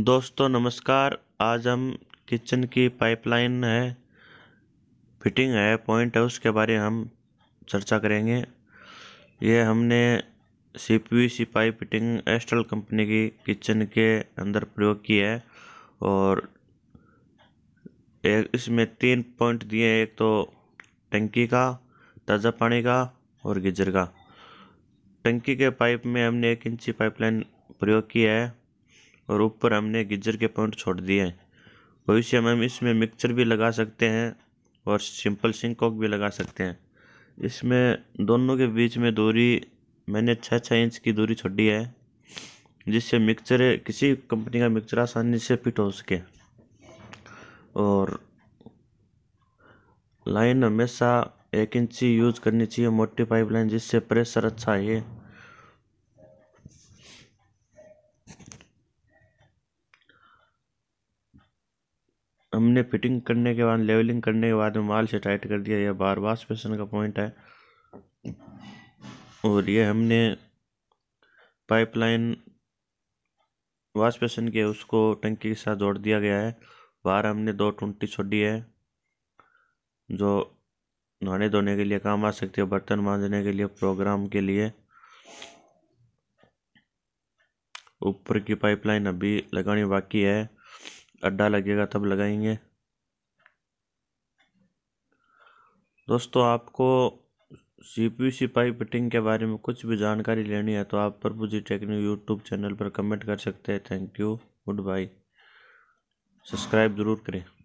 दोस्तों नमस्कार आज हम किचन की पाइपलाइन है फिटिंग है पॉइंट है उसके बारे में हम चर्चा करेंगे ये हमने C P C pipe fitting Astral company की किचन के अंदर प्रयोग की है और एक इसमें तीन पॉइंट दिए हैं एक तो टंकी का ताज़ा पानी का और गीजर का टंकी के पाइप में हमने एक इंची पाइपलाइन प्रयोग किया है और ऊपर हमने गीजर के पॉइंट छोड़ दिए हैं भविष्य में हम इसमें मिक्सर भी लगा सकते हैं और सिंपल सिंक कॉक भी लगा सकते हैं इसमें दोनों के बीच में दूरी मैंने छः छः इंच की दूरी छोड़ी है जिससे मिक्सर किसी कंपनी का मिक्सर आसानी से फिट हो सके और लाइन हमेशा एक इंच ही यूज़ करनी चाहिए मोटी पाइपलाइन जिससे प्रेशर अच्छा आए हमने फिटिंग करने के बाद लेवलिंग करने के बाद में माल से टाइट कर दिया यह बार वाश स्पेशन का पॉइंट है और यह हमने पाइपलाइन वाश बेसन के उसको टंकी के साथ जोड़ दिया गया है बाहर हमने दो टूंटी छोड़ी है जो नहाने धोने के लिए काम आ सकती है बर्तन मांझने के लिए प्रोग्राम के लिए ऊपर की पाइपलाइन अभी लगानी बाकी है अड्डा लगेगा तब लगाएंगे दोस्तों आपको सी पी पाइप फिटिंग के बारे में कुछ भी जानकारी लेनी है तो आप Prabhu ji technique YouTube channel पर कमेंट कर सकते हैं thank you good bye subscribe ज़रूर करें